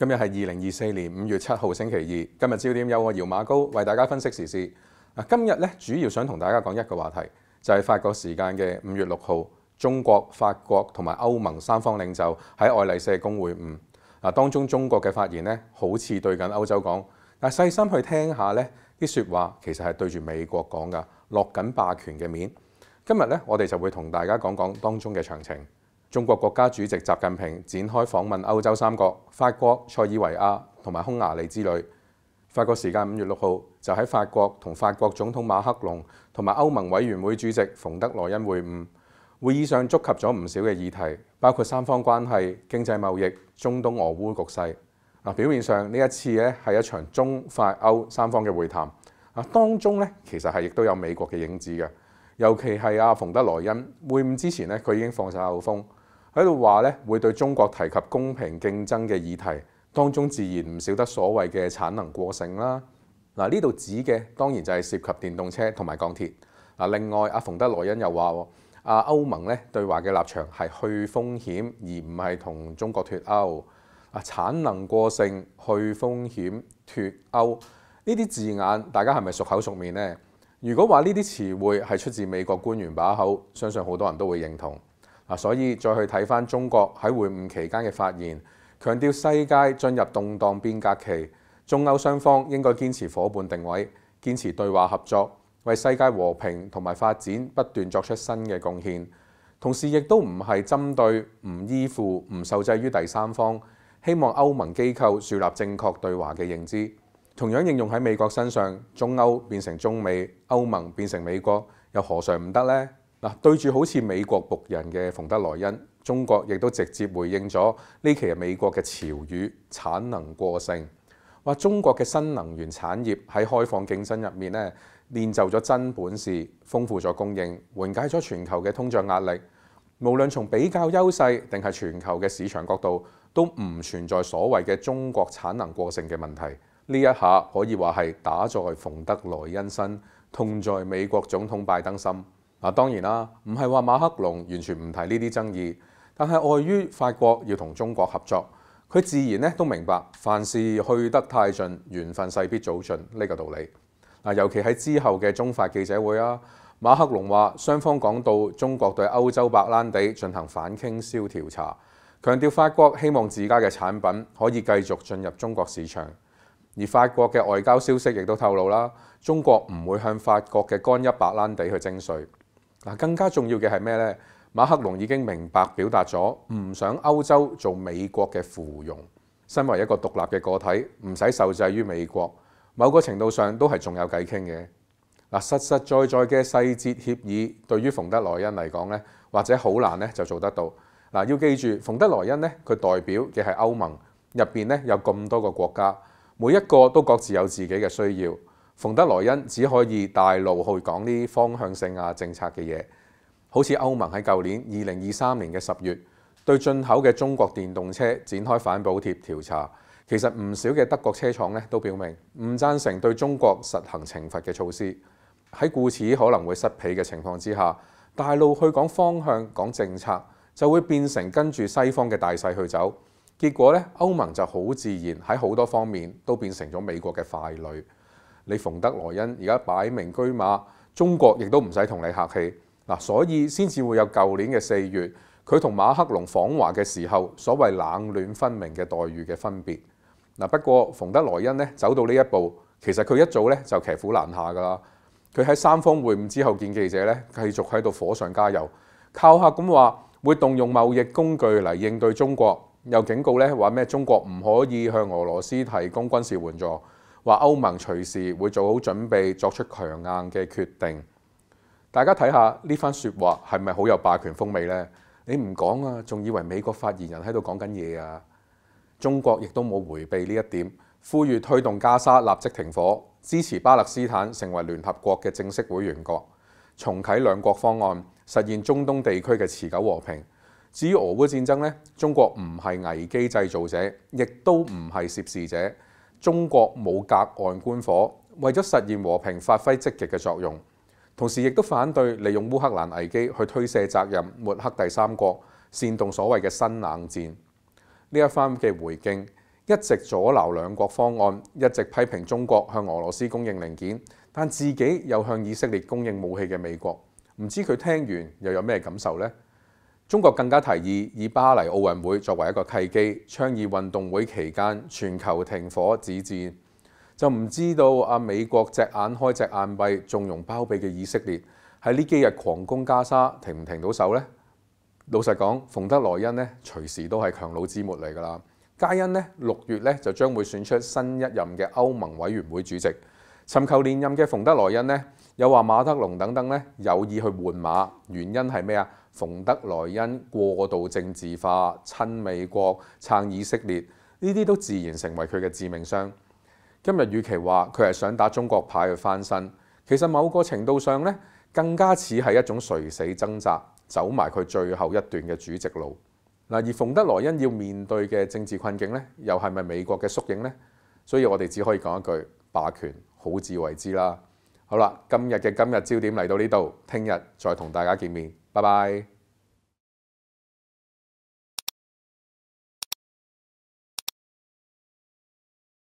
今日系二零二四年五月七号星期二。今日焦点有我姚马高为大家分析时事。啊，今日咧主要想同大家讲一个话题，就系法国时间嘅五月六号，中国、法国同埋欧盟三方领袖喺爱丽舍宫会晤。啊，当中中国嘅发言咧，好似对紧欧洲讲，但细心去听下咧，啲说话其实系对住美国讲噶，落紧霸权嘅面。今日咧，我哋就会同大家讲讲当中嘅详情。中國國家主席習近平展開訪問歐洲三國，法國、塞爾維亞同埋匈牙利之旅。法國時間五月六號就喺法國同法國總統馬克龍同埋歐盟委員會主席馮德萊恩會晤。會議上觸及咗唔少嘅議題，包括三方關係、經濟貿易、中東俄烏局勢。嗱，表面上呢一次咧係一場中法歐三方嘅會談。嗱，當中咧其實係亦都有美國嘅影子嘅，尤其係阿馮德萊恩會晤之前咧，佢已經放晒口風。喺度話咧會對中國提及公平競爭嘅議題，當中自然唔少得所謂嘅產能過剩啦。嗱呢度指嘅當然就係涉及電動車同埋鋼鐵。嗱另外阿馮德萊恩又話阿歐盟咧對話嘅立場係去風險而唔係同中國脱歐。啊產能過剩、去風險、脱歐呢啲字眼，大家係咪熟口熟面呢？如果話呢啲詞匯係出自美國官員把口，相信好多人都會認同。啊，所以再去睇翻中國喺會晤期間嘅發言，強調世界進入動盪變革期，中歐雙方應該堅持伙伴定位，堅持對話合作，為世界和平同埋發展不斷作出新嘅貢獻。同時亦都唔係針對唔依附、唔受制於第三方，希望歐盟機構樹立正確對話嘅認知。同樣應用喺美國身上，中歐變成中美，歐盟變成美國，又何嘗唔得呢？嗱，對住好似美國仆人嘅馮德萊恩，中國亦都直接回應咗呢期美國嘅潮語，產能過剩，話中國嘅新能源產業喺開放競爭入面咧，練就咗真本事，豐富咗供應，緩解咗全球嘅通脹壓力。無論從比較優勢定係全球嘅市場角度，都唔存在所謂嘅中國產能過剩嘅問題。呢一下可以話係打在馮德萊恩身，痛在美國總統拜登心。嗱當然啦，唔係話馬克龍完全唔提呢啲爭議，但係礙於法國要同中國合作，佢自然咧都明白凡事去得太盡，緣分勢必早盡呢個道理。嗱，尤其喺之後嘅中法記者會啊，馬克龍話雙方講到中國對歐洲白蘭地進行反傾銷調查，強調法國希望自家嘅產品可以繼續進入中國市場。而法國嘅外交消息亦都透露啦，中國唔會向法國嘅干邑白蘭地去徵税。嗱，更加重要嘅係咩呢？馬克龍已經明白表達咗，唔想歐洲做美國嘅附庸。身為一個獨立嘅個體，唔使受制於美國，某個程度上都係仲有計傾嘅。嗱，實實在在嘅細節協議，對於馮德萊恩嚟講咧，或者好難咧就做得到。嗱，要記住，馮德萊恩咧，佢代表嘅係歐盟入邊咧有咁多個國家，每一個都各自有自己嘅需要。馮德萊恩只可以大路去講呢方向性啊政策嘅嘢，好似歐盟喺舊年二零二三年嘅十月對進口嘅中國電動車展開反補貼調查。其實唔少嘅德國車廠咧都表明唔贊成對中國實行懲罰嘅措施。喺故此可能會失皮嘅情況之下，大路去講方向講政策就會變成跟住西方嘅大勢去走。結果咧，歐盟就好自然喺好多方面都變成咗美國嘅傀儡。你馮德萊恩而家擺明居馬，中國亦都唔使同你客氣嗱，所以先至會有舊年嘅四月，佢同馬克龍訪華嘅時候，所謂冷暖分明嘅待遇嘅分別嗱。不過馮德萊恩咧走到呢一步，其實佢一早咧就騎虎難下噶啦。佢喺三方會晤之後見記者咧，繼續喺度火上加油，靠客咁話會動用貿易工具嚟應對中國，又警告咧話咩中國唔可以向俄羅斯提供軍事援助。話歐盟隨時會做好準備作出強硬嘅決定，大家睇下呢番説話係咪好有霸權風味呢？你唔講啊，仲以為美國發言人喺度講緊嘢啊？中國亦都冇迴避呢一點，呼籲推動加沙立即停火，支持巴勒斯坦成為聯合國嘅正式會員國，重啟兩國方案，實現中東地區嘅持久和平。至於俄烏戰爭呢，中國唔係危機製造者，亦都唔係涉事者。中國冇隔岸觀火，為咗實現和平，發揮積極嘅作用，同時亦都反對利用烏克蘭危機去推卸責任、抹黑第三國、煽動所謂嘅新冷戰。呢一番嘅回敬一直阻留兩國方案，一直批評中國向俄羅斯供應零件，但自己又向以色列供應武器嘅美國，唔知佢聽完又有咩感受呢？中國更加提議以巴黎奧運會作為一個契機，倡議運動會期間全球停火止戰。就唔知道阿美國隻眼開隻眼閉，縱容包庇嘅以色列喺呢幾日狂攻加沙，停唔停到手呢？老實講，馮德萊恩咧隨時都係強弩之末嚟㗎啦。加恩咧六月咧就將會選出新一任嘅歐盟委員會主席，尋求連任嘅馮德萊恩咧又話馬德龍等等咧有意去換馬，原因係咩啊？馮德萊恩過度政治化、親美國、撐以色列，呢啲都自然成為佢嘅致命傷。今日，與其話佢係想打中國牌去翻身，其實某個程度上咧，更加似係一種垂死掙扎，走埋佢最後一段嘅主席路嗱。而馮德萊恩要面對嘅政治困境咧，又係咪美國嘅縮影咧？所以我哋只可以講一句：霸權好自為之啦。好啦，今日嘅今日焦點嚟到呢度，聽日再同大家見面。拜拜。